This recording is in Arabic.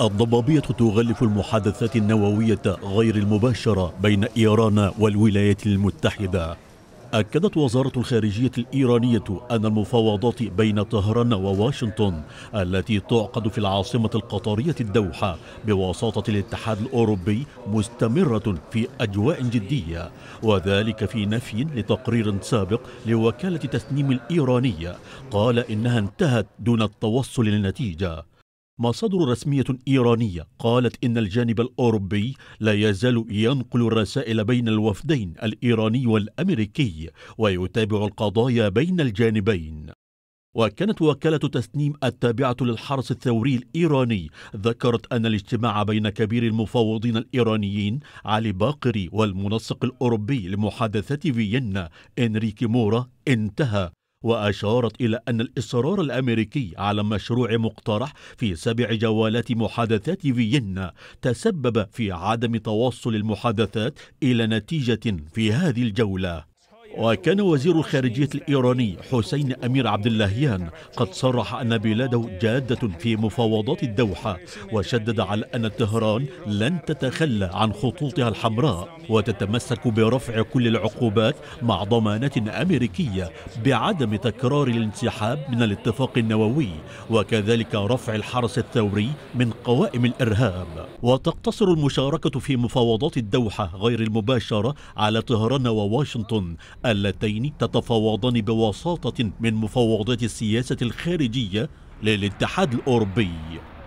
الضبابية تغلف المحادثات النووية غير المباشرة بين إيران والولايات المتحدة أكدت وزارة الخارجية الإيرانية أن المفاوضات بين طهران وواشنطن التي تعقد في العاصمة القطرية الدوحة بواسطة الاتحاد الأوروبي مستمرة في أجواء جدية وذلك في نفي لتقرير سابق لوكالة تسنيم الإيرانية قال إنها انتهت دون التوصل للنتيجة مصادر رسمية إيرانية قالت إن الجانب الأوروبي لا يزال ينقل الرسائل بين الوفدين الإيراني والأمريكي ويتابع القضايا بين الجانبين وكانت وكالة تسنيم التابعة للحرس الثوري الإيراني ذكرت أن الاجتماع بين كبير المفاوضين الإيرانيين علي باقري والمنسق الأوروبي لمحادثات فيينا إنريكي مورا انتهى وأشارت إلى أن الإصرار الأمريكي على مشروع مقترح في سبع جولات محادثات فيينا تسبب في عدم توصل المحادثات إلى نتيجة في هذه الجولة وكان وزير الخارجية الإيراني حسين أمير عبد اللهيان قد صرح أن بلاده جادة في مفاوضات الدوحة وشدد على أن طهران لن تتخلى عن خطوطها الحمراء وتتمسك برفع كل العقوبات مع ضمانات أمريكية بعدم تكرار الانسحاب من الاتفاق النووي وكذلك رفع الحرس الثوري من قوائم الإرهاب وتقتصر المشاركة في مفاوضات الدوحة غير المباشرة على طهران وواشنطن اللتين تتفاوضان بوساطة من مفوضات السياسة الخارجية للاتحاد الأوروبي